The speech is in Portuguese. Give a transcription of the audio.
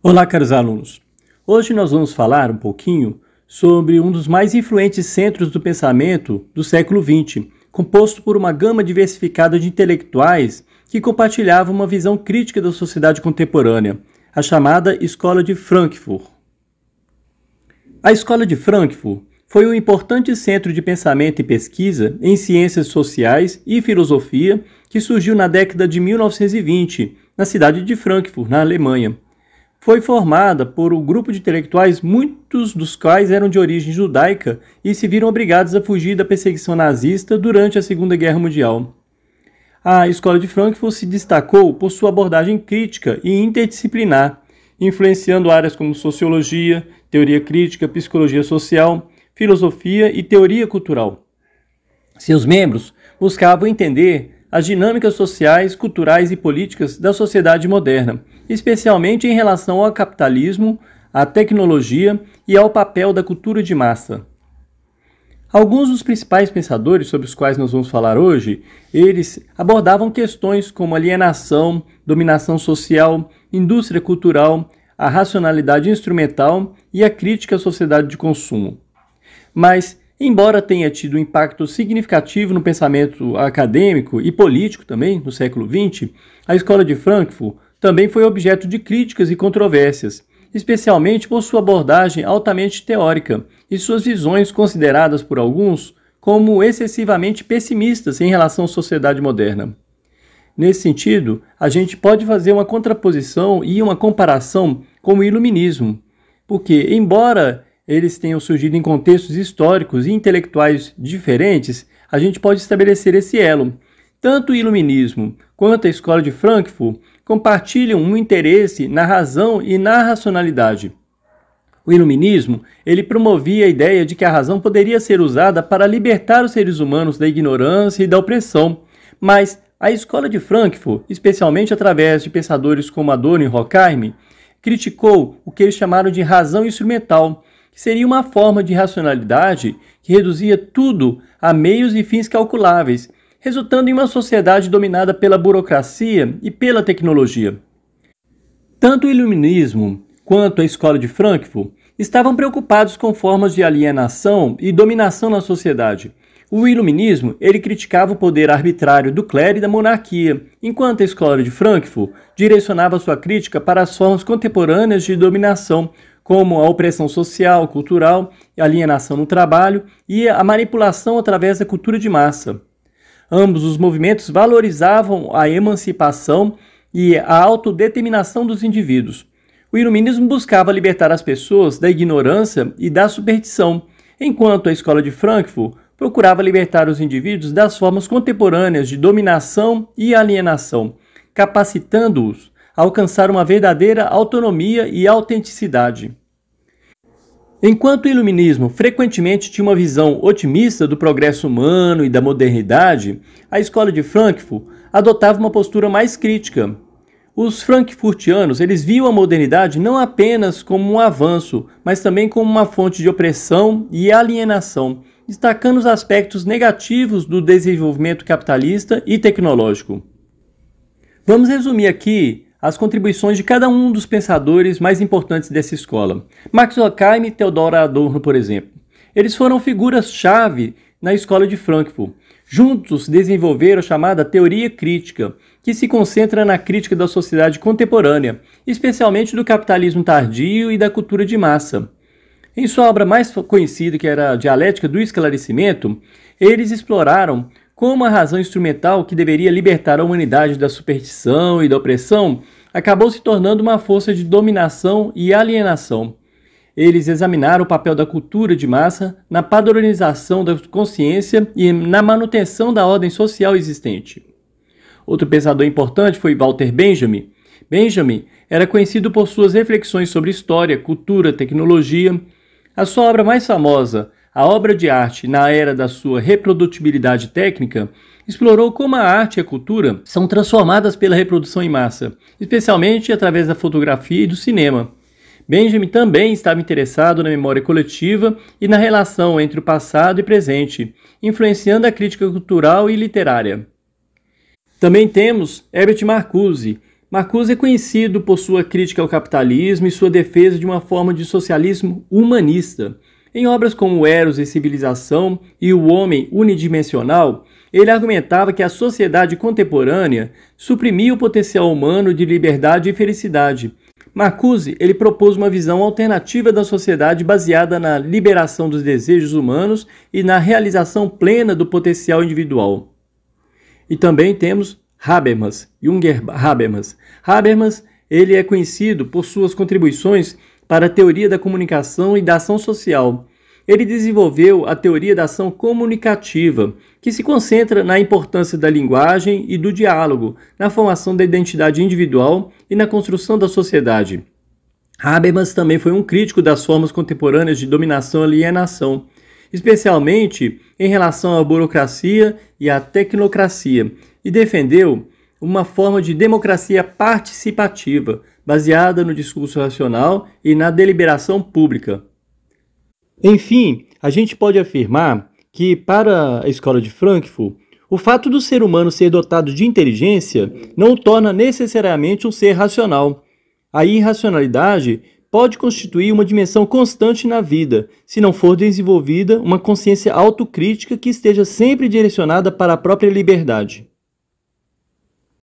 Olá, caros alunos. Hoje nós vamos falar um pouquinho sobre um dos mais influentes centros do pensamento do século XX, composto por uma gama diversificada de intelectuais que compartilhavam uma visão crítica da sociedade contemporânea, a chamada Escola de Frankfurt. A Escola de Frankfurt foi um importante centro de pensamento e pesquisa em ciências sociais e filosofia que surgiu na década de 1920, na cidade de Frankfurt, na Alemanha foi formada por um grupo de intelectuais, muitos dos quais eram de origem judaica e se viram obrigados a fugir da perseguição nazista durante a Segunda Guerra Mundial. A Escola de Frankfurt se destacou por sua abordagem crítica e interdisciplinar, influenciando áreas como sociologia, teoria crítica, psicologia social, filosofia e teoria cultural. Seus membros buscavam entender as dinâmicas sociais, culturais e políticas da sociedade moderna, especialmente em relação ao capitalismo, à tecnologia e ao papel da cultura de massa. Alguns dos principais pensadores sobre os quais nós vamos falar hoje, eles abordavam questões como alienação, dominação social, indústria cultural, a racionalidade instrumental e a crítica à sociedade de consumo. Mas Embora tenha tido um impacto significativo no pensamento acadêmico e político também no século XX, a escola de Frankfurt também foi objeto de críticas e controvérsias, especialmente por sua abordagem altamente teórica e suas visões consideradas por alguns como excessivamente pessimistas em relação à sociedade moderna. Nesse sentido, a gente pode fazer uma contraposição e uma comparação com o iluminismo, porque, embora eles tenham surgido em contextos históricos e intelectuais diferentes, a gente pode estabelecer esse elo. Tanto o iluminismo quanto a escola de Frankfurt compartilham um interesse na razão e na racionalidade. O iluminismo, ele promovia a ideia de que a razão poderia ser usada para libertar os seres humanos da ignorância e da opressão, mas a escola de Frankfurt, especialmente através de pensadores como Adorno e Horkheimer, criticou o que eles chamaram de razão instrumental, seria uma forma de racionalidade que reduzia tudo a meios e fins calculáveis, resultando em uma sociedade dominada pela burocracia e pela tecnologia. Tanto o iluminismo quanto a escola de Frankfurt estavam preocupados com formas de alienação e dominação na sociedade. O iluminismo, ele criticava o poder arbitrário do clero e da monarquia, enquanto a escola de Frankfurt direcionava sua crítica para as formas contemporâneas de dominação, como a opressão social, cultural, a alienação no trabalho e a manipulação através da cultura de massa. Ambos os movimentos valorizavam a emancipação e a autodeterminação dos indivíduos. O iluminismo buscava libertar as pessoas da ignorância e da superstição, enquanto a escola de Frankfurt procurava libertar os indivíduos das formas contemporâneas de dominação e alienação, capacitando-os alcançar uma verdadeira autonomia e autenticidade. Enquanto o iluminismo frequentemente tinha uma visão otimista do progresso humano e da modernidade, a escola de Frankfurt adotava uma postura mais crítica. Os frankfurtianos, eles viam a modernidade não apenas como um avanço, mas também como uma fonte de opressão e alienação, destacando os aspectos negativos do desenvolvimento capitalista e tecnológico. Vamos resumir aqui as contribuições de cada um dos pensadores mais importantes dessa escola. Max Horkheim e Theodor Adorno, por exemplo. Eles foram figuras-chave na escola de Frankfurt. Juntos desenvolveram a chamada teoria crítica, que se concentra na crítica da sociedade contemporânea, especialmente do capitalismo tardio e da cultura de massa. Em sua obra mais conhecida, que era a Dialética do Esclarecimento, eles exploraram como a razão instrumental que deveria libertar a humanidade da superstição e da opressão acabou se tornando uma força de dominação e alienação. Eles examinaram o papel da cultura de massa na padronização da consciência e na manutenção da ordem social existente. Outro pensador importante foi Walter Benjamin. Benjamin era conhecido por suas reflexões sobre história, cultura, tecnologia. A sua obra mais famosa, a obra de arte, na era da sua reprodutibilidade técnica, explorou como a arte e a cultura são transformadas pela reprodução em massa, especialmente através da fotografia e do cinema. Benjamin também estava interessado na memória coletiva e na relação entre o passado e presente, influenciando a crítica cultural e literária. Também temos Herbert Marcuse. Marcuse é conhecido por sua crítica ao capitalismo e sua defesa de uma forma de socialismo humanista. Em obras como Eros e Civilização e O Homem Unidimensional, ele argumentava que a sociedade contemporânea suprimia o potencial humano de liberdade e felicidade. Marcuse, ele propôs uma visão alternativa da sociedade baseada na liberação dos desejos humanos e na realização plena do potencial individual. E também temos Habermas, Junger Habermas. Habermas, ele é conhecido por suas contribuições para a teoria da comunicação e da ação social, ele desenvolveu a teoria da ação comunicativa, que se concentra na importância da linguagem e do diálogo, na formação da identidade individual e na construção da sociedade. Habermas também foi um crítico das formas contemporâneas de dominação e alienação, especialmente em relação à burocracia e à tecnocracia, e defendeu uma forma de democracia participativa, baseada no discurso racional e na deliberação pública. Enfim, a gente pode afirmar que, para a escola de Frankfurt, o fato do ser humano ser dotado de inteligência não o torna necessariamente um ser racional. A irracionalidade pode constituir uma dimensão constante na vida, se não for desenvolvida uma consciência autocrítica que esteja sempre direcionada para a própria liberdade.